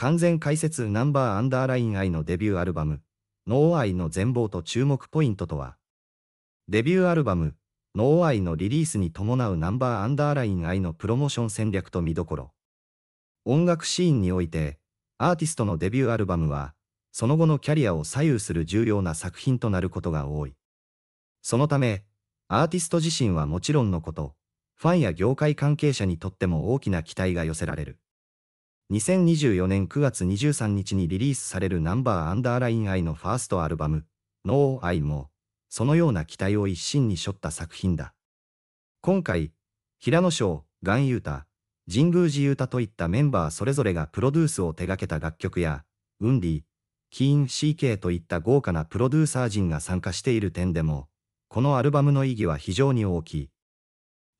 完全解説ナンバーアンダーライン愛のデビューアルバム、ノーアイの全貌と注目ポイントとは、デビューアルバム、ノーアイのリリースに伴うナンバーアンダーライン愛のプロモーション戦略と見どころ。音楽シーンにおいて、アーティストのデビューアルバムは、その後のキャリアを左右する重要な作品となることが多い。そのため、アーティスト自身はもちろんのこと、ファンや業界関係者にとっても大きな期待が寄せられる。2024年9月23日にリリースされるナンバーアンダーライン愛のファーストアルバム、No I も、そのような期待を一身に背負った作品だ。今回、平野翔、岩優太、神宮寺優太といったメンバーそれぞれがプロデュースを手掛けた楽曲や、ウンディ、キーン CK といった豪華なプロデューサー陣が参加している点でも、このアルバムの意義は非常に大きい。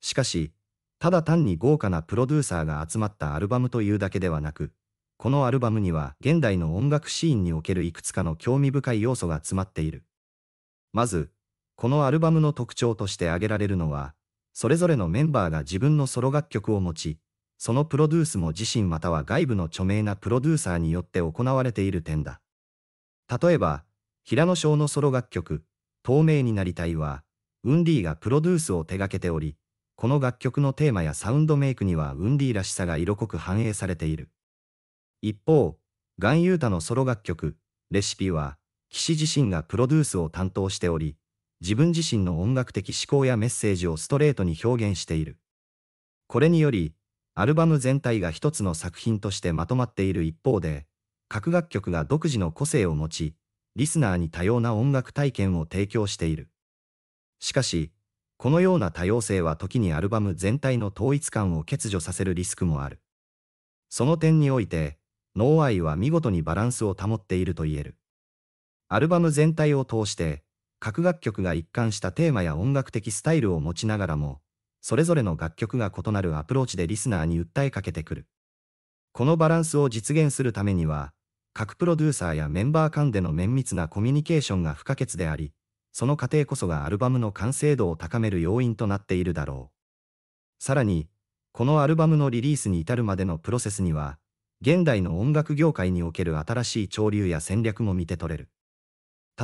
しかし、ただ単に豪華なプロデューサーが集まったアルバムというだけではなく、このアルバムには現代の音楽シーンにおけるいくつかの興味深い要素が詰まっている。まず、このアルバムの特徴として挙げられるのは、それぞれのメンバーが自分のソロ楽曲を持ち、そのプロデュースも自身または外部の著名なプロデューサーによって行われている点だ。例えば、平野翔のソロ楽曲、透明になりたいは、ウンディがプロデュースを手掛けており、この楽曲のテーマやサウンドメイクにはウンディらしさが色濃く反映されている。一方、ガンユータのソロ楽曲、レシピは、岸自身がプロデュースを担当しており、自分自身の音楽的思考やメッセージをストレートに表現している。これにより、アルバム全体が一つの作品としてまとまっている一方で、各楽曲が独自の個性を持ち、リスナーに多様な音楽体験を提供している。しかし、このような多様性は時にアルバム全体の統一感を欠如させるリスクもある。その点において、ノーアイは見事にバランスを保っていると言える。アルバム全体を通して、各楽曲が一貫したテーマや音楽的スタイルを持ちながらも、それぞれの楽曲が異なるアプローチでリスナーに訴えかけてくる。このバランスを実現するためには、各プロデューサーやメンバー間での綿密なコミュニケーションが不可欠であり、その過程こそがアルバムの完成度を高める要因となっているだろう。さらに、このアルバムのリリースに至るまでのプロセスには、現代の音楽業界における新しい潮流や戦略も見て取れる。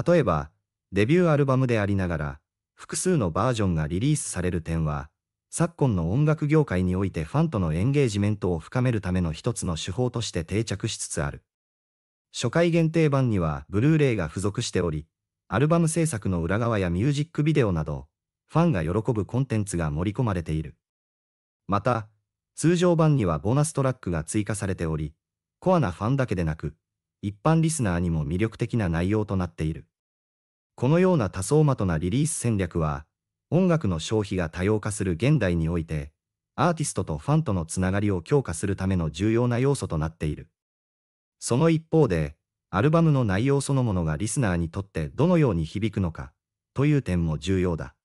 例えば、デビューアルバムでありながら、複数のバージョンがリリースされる点は、昨今の音楽業界においてファンとのエンゲージメントを深めるための一つの手法として定着しつつある。初回限定版にはブルーレイが付属しており、アルバム制作の裏側やミュージックビデオなど、ファンが喜ぶコンテンツが盛り込まれている。また、通常版にはボーナストラックが追加されており、コアなファンだけでなく、一般リスナーにも魅力的な内容となっている。このような多層的なリリース戦略は、音楽の消費が多様化する現代において、アーティストとファンとのつながりを強化するための重要な要素となっている。その一方で、アルバムの内容そのものがリスナーにとってどのように響くのか、という点も重要だ。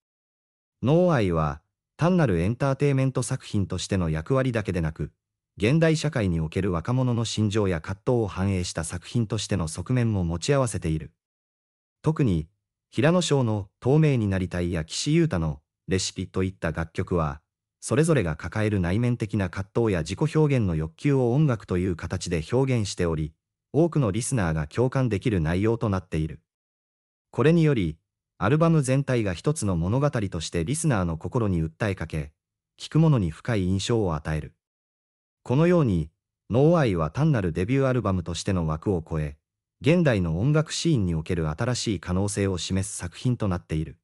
ノーアイは、単なるエンターテイメント作品としての役割だけでなく、現代社会における若者の心情や葛藤を反映した作品としての側面も持ち合わせている。特に、平野翔の透明になりたいや岸優太のレシピといった楽曲は、それぞれが抱える内面的な葛藤や自己表現の欲求を音楽という形で表現しており、多くのリスナーが共感できる内容となっている。これにより、アルバム全体が一つの物語としてリスナーの心に訴えかけ、聴く者に深い印象を与える。このように、ノーアイは単なるデビューアルバムとしての枠を超え、現代の音楽シーンにおける新しい可能性を示す作品となっている。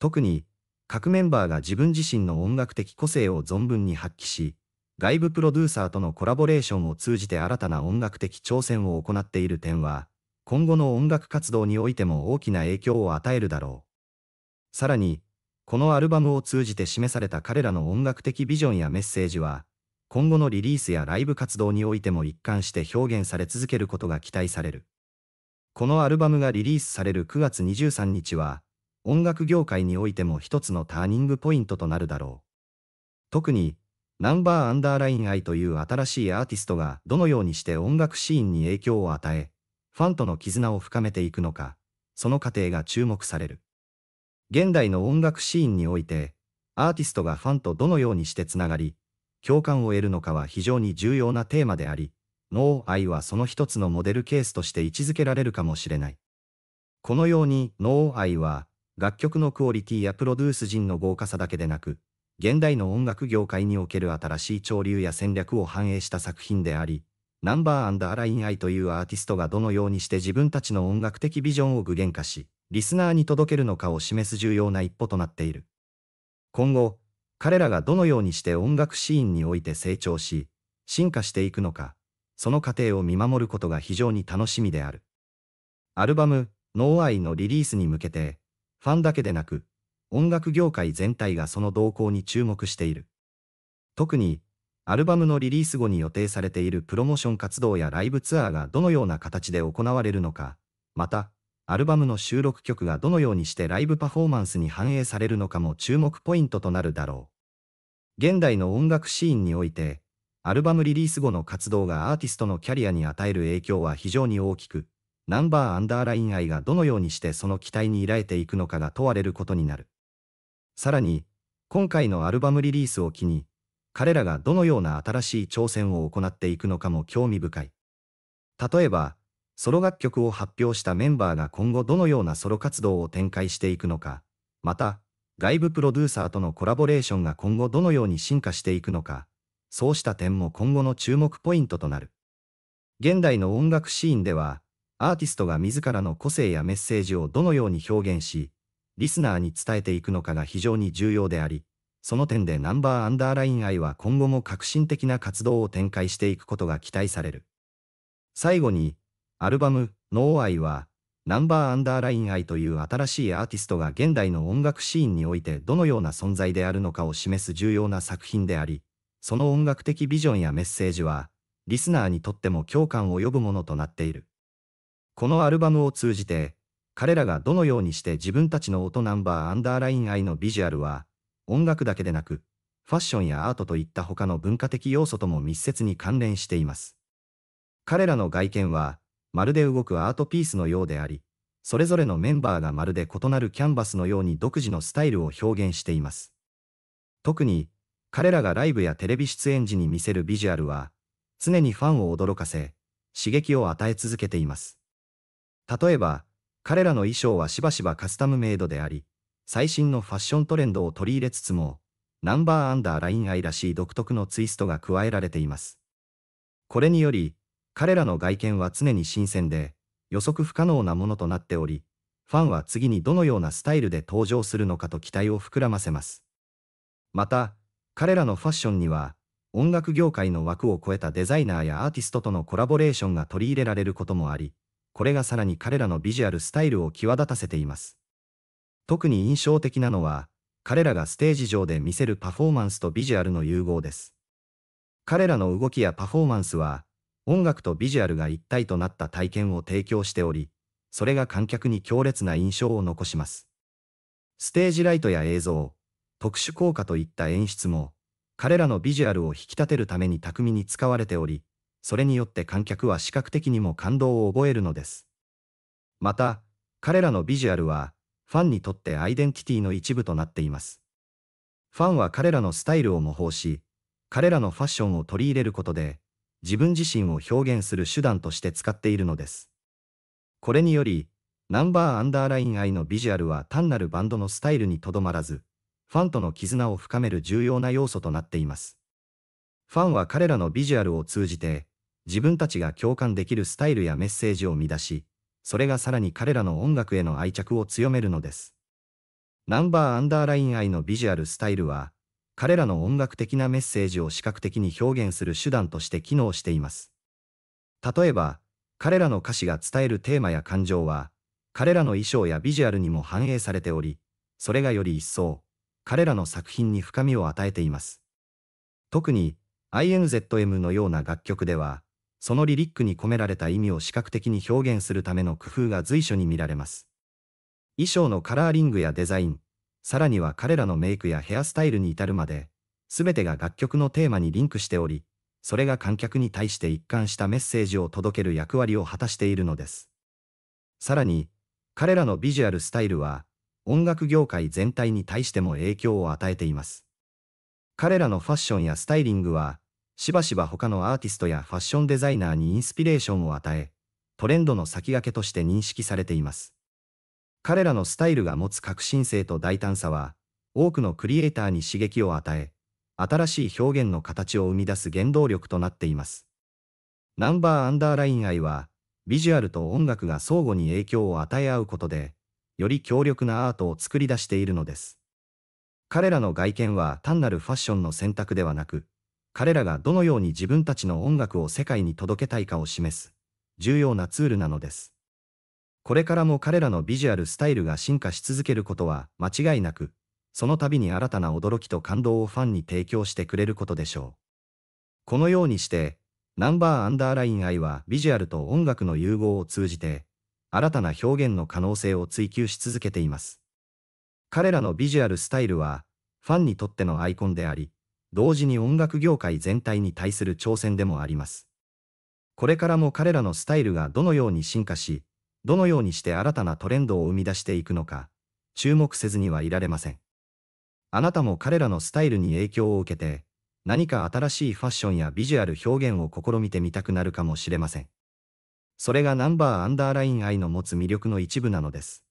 特に、各メンバーが自分自身の音楽的個性を存分に発揮し、外部プロデューサーとのコラボレーションを通じて新たな音楽的挑戦を行っている点は、今後の音楽活動においても大きな影響を与えるだろう。さらに、このアルバムを通じて示された彼らの音楽的ビジョンやメッセージは、今後のリリースやライブ活動においても一貫して表現され続けることが期待される。このアルバムがリリースされる9月23日は、音楽業界においても一つのターニングポイントとなるだろう。特に、ナンバーアンダーラインイという新しいアーティストがどのようにして音楽シーンに影響を与え、ファンとの絆を深めていくのか、その過程が注目される。現代の音楽シーンにおいて、アーティストがファンとどのようにしてつながり、共感を得るのかは非常に重要なテーマであり、脳愛はその一つのモデルケースとして位置づけられるかもしれない。このようにアイは楽曲のクオリティやプロデュース陣の豪華さだけでなく、現代の音楽業界における新しい潮流や戦略を反映した作品であり、ナンバーアラインアイというアーティストがどのようにして自分たちの音楽的ビジョンを具現化し、リスナーに届けるのかを示す重要な一歩となっている。今後、彼らがどのようにして音楽シーンにおいて成長し、進化していくのか、その過程を見守ることが非常に楽しみである。アルバム、ノーアイのリリースに向けて、ファンだけでなく、音楽業界全体がその動向に注目している。特に、アルバムのリリース後に予定されているプロモーション活動やライブツアーがどのような形で行われるのか、また、アルバムの収録曲がどのようにしてライブパフォーマンスに反映されるのかも注目ポイントとなるだろう。現代の音楽シーンにおいて、アルバムリリース後の活動がアーティストのキャリアに与える影響は非常に大きく、ナンバーアンダーライン愛がどのようにしてその期待に依えていくのかが問われることになる。さらに、今回のアルバムリリースを機に、彼らがどのような新しい挑戦を行っていくのかも興味深い。例えば、ソロ楽曲を発表したメンバーが今後どのようなソロ活動を展開していくのか、また、外部プロデューサーとのコラボレーションが今後どのように進化していくのか、そうした点も今後の注目ポイントとなる。現代の音楽シーンでは、アーティストが自らの個性やメッセージをどのように表現し、リスナーに伝えていくのかが非常に重要であり、その点でナンバーアンダーライン愛は今後も革新的な活動を展開していくことが期待される。最後に、アルバム、ノーアイは、ナンバーアンダーライン愛という新しいアーティストが現代の音楽シーンにおいてどのような存在であるのかを示す重要な作品であり、その音楽的ビジョンやメッセージは、リスナーにとっても共感を呼ぶものとなっている。このアルバムを通じて、彼らがどのようにして自分たちの音ナンバーアンダーライン愛のビジュアルは、音楽だけでなく、ファッションやアートといった他の文化的要素とも密接に関連しています。彼らの外見は、まるで動くアートピースのようであり、それぞれのメンバーがまるで異なるキャンバスのように独自のスタイルを表現しています。特に、彼らがライブやテレビ出演時に見せるビジュアルは、常にファンを驚かせ、刺激を与え続けています。例えば、彼らの衣装はしばしばカスタムメイドであり、最新のファッショントレンドを取り入れつつも、ナンバーアンダーラインアイらしい独特のツイストが加えられています。これにより、彼らの外見は常に新鮮で、予測不可能なものとなっており、ファンは次にどのようなスタイルで登場するのかと期待を膨らませます。また、彼らのファッションには、音楽業界の枠を超えたデザイナーやアーティストとのコラボレーションが取り入れられることもあり、これがさらに彼らのビジュアルスタイルを際立たせています。特に印象的なのは、彼らがステージ上で見せるパフォーマンスとビジュアルの融合です。彼らの動きやパフォーマンスは、音楽とビジュアルが一体となった体験を提供しており、それが観客に強烈な印象を残します。ステージライトや映像、特殊効果といった演出も、彼らのビジュアルを引き立てるために巧みに使われており、それによって観客は視覚的にも感動を覚えるのです。また、彼らのビジュアルは、ファンにとってアイデンティティの一部となっています。ファンは彼らのスタイルを模倣し、彼らのファッションを取り入れることで、自分自身を表現する手段として使っているのです。これにより、ナンバーアンダーライン I のビジュアルは単なるバンドのスタイルにとどまらず、ファンとの絆を深める重要な要素となっています。ファンは彼らのビジュアルを通じて、自分たちが共感できるスタイルやメッセージをみ出し、それがさらに彼らの音楽への愛着を強めるのです。ナンバーアンダーライン愛のビジュアルスタイルは、彼らの音楽的なメッセージを視覚的に表現する手段として機能しています。例えば、彼らの歌詞が伝えるテーマや感情は、彼らの衣装やビジュアルにも反映されており、それがより一層、彼らの作品に深みを与えています。特に、INZM のような楽曲では、そのリリックに込められた意味を視覚的に表現するための工夫が随所に見られます。衣装のカラーリングやデザイン、さらには彼らのメイクやヘアスタイルに至るまで、すべてが楽曲のテーマにリンクしており、それが観客に対して一貫したメッセージを届ける役割を果たしているのです。さらに、彼らのビジュアルスタイルは、音楽業界全体に対しても影響を与えています。彼らのファッションやスタイリングは、しばしば他のアーティストやファッションデザイナーにインスピレーションを与え、トレンドの先駆けとして認識されています。彼らのスタイルが持つ革新性と大胆さは、多くのクリエイターに刺激を与え、新しい表現の形を生み出す原動力となっています。ナンバーアンダーライン愛は、ビジュアルと音楽が相互に影響を与え合うことで、より強力なアートを作り出しているのです。彼らの外見は単なるファッションの選択ではなく、彼らがどのように自分たちの音楽を世界に届けたいかを示す、重要なツールなのです。これからも彼らのビジュアルスタイルが進化し続けることは間違いなく、その度に新たな驚きと感動をファンに提供してくれることでしょう。このようにして、ナンバーアンダーライン愛はビジュアルと音楽の融合を通じて、新たな表現の可能性を追求し続けています。彼らのビジュアルスタイルは、ファンにとってのアイコンであり、同時に音楽業界全体に対する挑戦でもあります。これからも彼らのスタイルがどのように進化し、どのようにして新たなトレンドを生み出していくのか、注目せずにはいられません。あなたも彼らのスタイルに影響を受けて、何か新しいファッションやビジュアル表現を試みてみたくなるかもしれません。それがナンバーアンダーライン愛の持つ魅力の一部なのです。